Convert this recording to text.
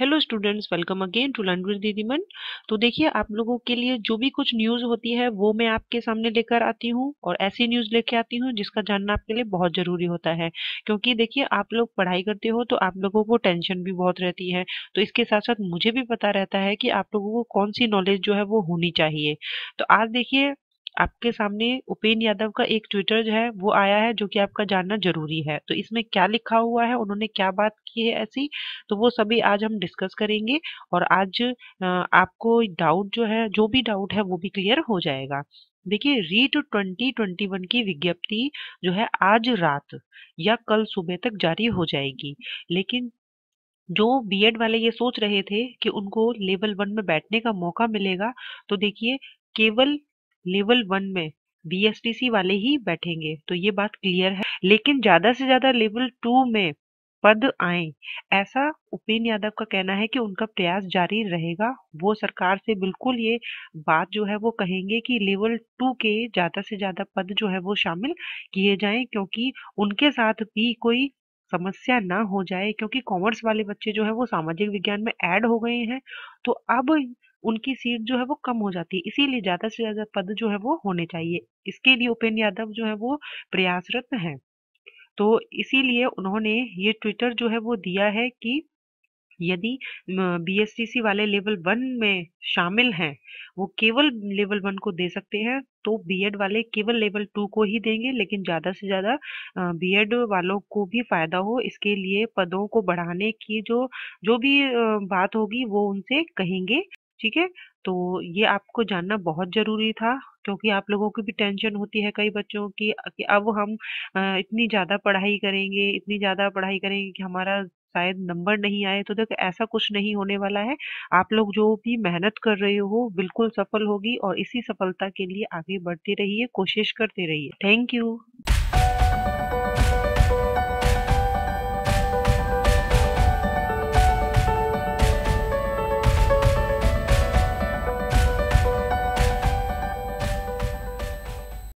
hello students welcome again to learn with Didiman तो देखिए आप लोगों के लिए जो भी कुछ न्यूज़ होती है वो मैं आपके सामने लेकर आती हूँ और ऐसी न्यूज़ लेके आती हूँ जिसका जानना आपके लिए बहुत ज़रूरी होता है क्योंकि देखिए आप लोग पढ़ाई करते हो तो आप लोगों को टेंशन भी बहुत रहती है तो इसके साथ साथ मुझे भी पता रहता है कि आप लोगों को कौन सी नॉलेज जो है वो होनी चाहिए तो आज देखिए आपके सामने उपेन यादव का एक ट्विटर जो है वो आया है जो कि आपका जानना जरूरी है तो इसमें क्या लिखा हुआ है उन्होंने क्या बात की है ऐसी तो वो सभी आज हम डिस्कस करेंगे और आज आपको डाउट जो है जो भी डाउट है वो भी क्लियर हो जाएगा देखिए रीट 2021 की विज्ञप्ति जो है आज रात या कल सुबह तक जारी हो जाएगी लेकिन जो बीएड वाले ये सोच रहे थे कि उनको लेवल वन में बैठने का मौका मिलेगा तो देखिए केवल लेवल वन में बी वाले ही बैठेंगे तो ये बात क्लियर है लेकिन ज्यादा से ज्यादा लेवल टू में पद आए ऐसा उपेन यादव का कहना है कि उनका प्रयास जारी रहेगा वो सरकार से बिल्कुल ये बात जो है वो कहेंगे कि लेवल टू के ज्यादा से ज्यादा पद जो है वो शामिल किए जाएं क्योंकि उनके साथ भी कोई समस्या ना हो जाए क्योंकि कॉमर्स वाले बच्चे जो है वो सामाजिक विज्ञान में ऐड हो गए हैं तो अब उनकी सीट जो है वो कम हो जाती है इसीलिए ज्यादा से ज्यादा पद जो है वो होने चाहिए इसके लिए उपेंद्र यादव जो है वो प्रयासरत है तो इसीलिए उन्होंने ये ट्विटर जो है वो दिया है कि यदि बी वाले लेवल वन में शामिल हैं वो केवल लेवल वन को दे सकते हैं तो बीएड वाले केवल लेवल टू को ही देंगे लेकिन ज़्यादा से ज़्यादा बीएड वालों को भी फायदा हो इसके लिए पदों को बढ़ाने की जो जो भी बात होगी वो उनसे कहेंगे ठीक है तो ये आपको जानना बहुत ज़रूरी था क्योंकि आप लोगों की भी टेंशन होती है कई बच्चों की कि अब हम इतनी ज़्यादा पढ़ाई करेंगे इतनी ज़्यादा पढ़ाई करेंगे कि हमारा शायद नंबर नहीं आए तो देखो ऐसा कुछ नहीं होने वाला है आप लोग जो भी मेहनत कर रहे हो बिल्कुल सफल होगी और इसी सफलता के लिए आगे बढ़ते रहिए कोशिश करते रहिए थैंक यू